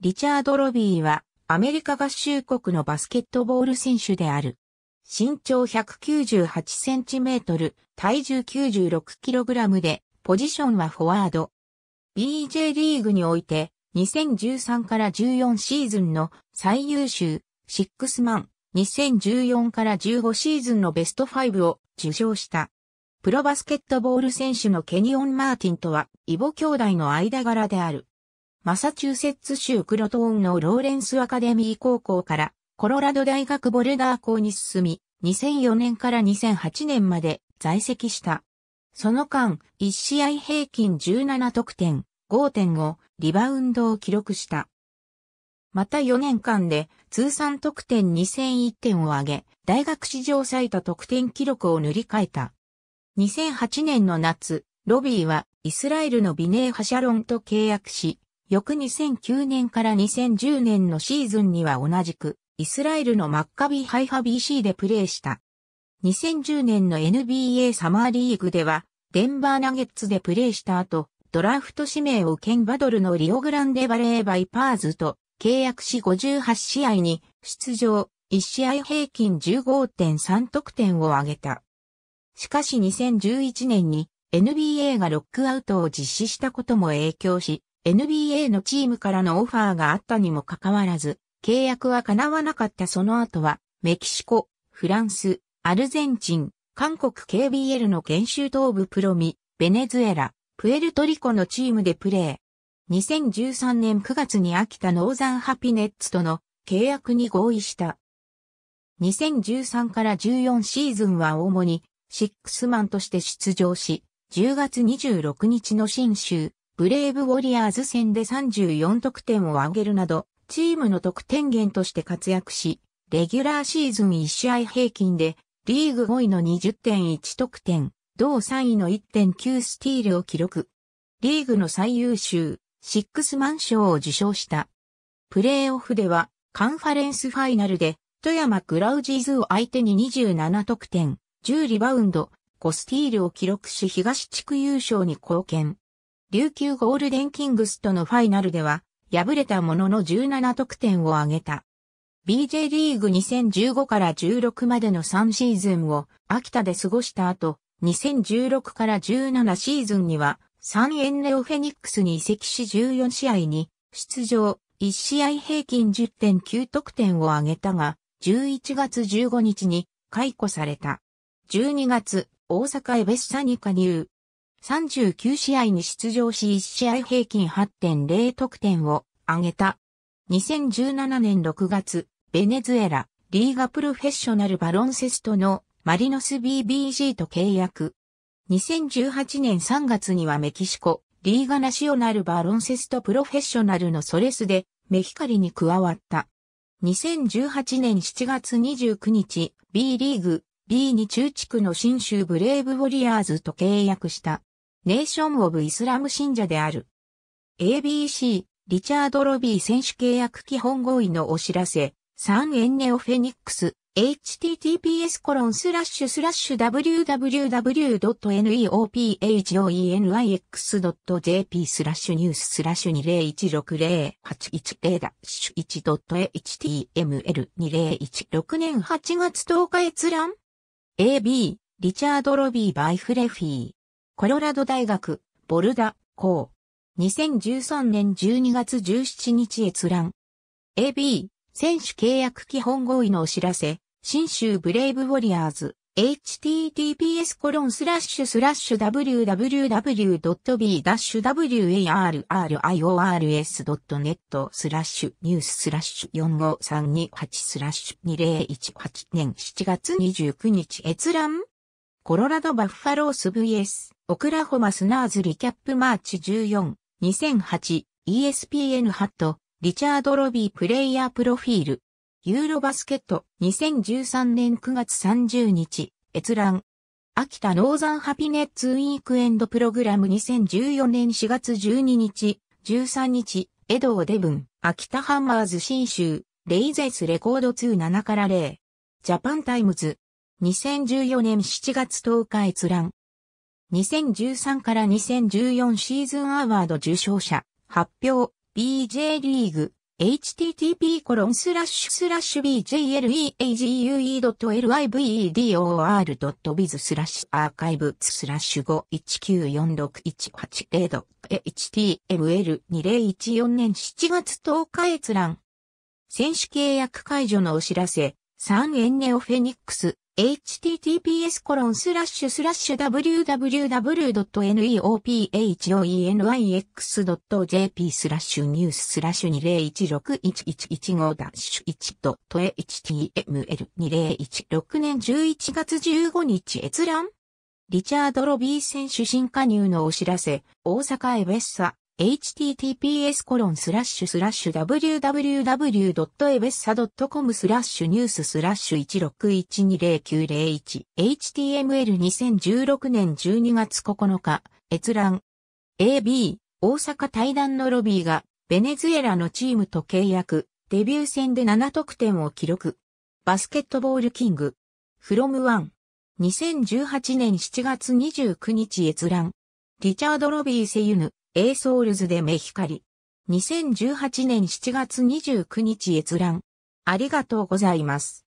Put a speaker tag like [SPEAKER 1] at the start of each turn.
[SPEAKER 1] リチャード・ロビーはアメリカ合衆国のバスケットボール選手である。身長198センチメートル、体重96キログラムで、ポジションはフォワード。BJ リーグにおいて、2013から14シーズンの最優秀、シックスマン、2014から15シーズンのベスト5を受賞した。プロバスケットボール選手のケニオン・マーティンとは、イボ兄弟の間柄である。マサチューセッツ州クロトーンのローレンスアカデミー高校からコロラド大学ボルダー校に進み、2004年から2008年まで在籍した。その間、1試合平均17得点、5.5リバウンドを記録した。また4年間で通算得点2001点を挙げ、大学史上最多得点記録を塗り替えた。2008年の夏、ロビーはイスラエルのビネー・ハシャロンと契約し、翌2009年から2010年のシーズンには同じく、イスラエルのマッカビハイビー BC でプレーした。2010年の NBA サマーリーグでは、デンバーナゲッツでプレーした後、ドラフト指名を受けバドルのリオグランデバレーバイパーズと契約し58試合に出場、1試合平均15.3得点を挙げた。しかし2011年に NBA がロックアウトを実施したことも影響し、NBA のチームからのオファーがあったにもかかわらず、契約は叶わなかったその後は、メキシコ、フランス、アルゼンチン、韓国 KBL の研修東部プロミ、ベネズエラ、プエルトリコのチームでプレー。2013年9月に秋田ノーザンハピネッツとの契約に合意した。2013から14シーズンは主にシックスマンとして出場し、10月26日の新州ブレイブウォリアーズ戦で34得点を挙げるなど、チームの得点源として活躍し、レギュラーシーズン1試合平均で、リーグ5位の20.1得点、同3位の1.9スティールを記録。リーグの最優秀、シックスマン賞を受賞した。プレーオフでは、カンファレンスファイナルで、富山グラウジーズを相手に27得点、10リバウンド、5スティールを記録し東地区優勝に貢献。琉球ゴールデンキングスとのファイナルでは、敗れたものの17得点を挙げた。BJ リーグ2015から16までの3シーズンを秋田で過ごした後、2016から17シーズンには、3ンネオフェニックスに移籍し14試合に出場、1試合平均10.9得点を挙げたが、11月15日に解雇された。12月、大阪エベッサに加入。39試合に出場し1試合平均8.0得点を挙げた。2017年6月、ベネズエラ、リーガプロフェッショナルバロンセストのマリノス BBG と契約。2018年3月にはメキシコ、リーガナショナルバロンセストプロフェッショナルのソレスでメヒカリに加わった。2018年7月29日、B リーグ、b に中地区の新州ブレイブウォリアーズと契約した。ネーション・オブ・イスラム信者である。ABC、リチャード・ロビー選手契約基本合意のお知らせ、ン・エンネオフェニックス、https コロンスラッシュスラッシュ www.neophoenix.jp スラッシュニューススラッシュ20160810ダッシュ 1.html2016 年8月10日閲覧 AB、リチャード・ロビー・バイフレフィー。コロラド大学、ボルダ、校。2013年12月17日閲覧。AB、選手契約基本合意のお知らせ、新州ブレイブウォリアーズ、https コロンスラッシュスラッシュ www.b-warriors.net スラッシュニューススラッシュ45328スラッシュ2018年7月29日閲覧コロラドバッファロース VS、オクラホマスナーズリキャップマーチ14、2008、ESPN ハット、リチャード・ロビープレイヤープロフィール。ユーロバスケット、2013年9月30日、閲覧。秋田ノーザンハピネッツウィークエンドプログラム2014年4月12日、13日、エドーデブン、秋田ハンマーズ新州、レイゼスレコード27から0。ジャパンタイムズ、2014年7月10日閲覧。2013から2014シーズンアワード受賞者、発表、BJ リーグ、http コロンスラッシュスラッシュ bjleague.livedor.biz スラッシュアーカイブスラッシュ5194618 html2014 年7月10日閲覧。選手契約解除のお知らせ、3円ネオフェニックス、https w w w n e o p h o e n y x j p スラッシュニューススラッシュ2 0 1 6 1 1 1 5ダッシュ1 html2016 年11月15日閲覧リチャード・ロビー選手新加入のお知らせ、大阪エベッサ、https://www.ebessa.com スラッシュニューススラッシュ1 6 1 2 0 9 0 1 html2016 年12月9日閲覧 AB 大阪対談のロビーがベネズエラのチームと契約デビュー戦で7得点を記録バスケットボールキングフロムワン2018年7月29日閲覧リチャード・ロビー・セユヌエーソールズで目光。2018年7月29日閲覧。ありがとうございます。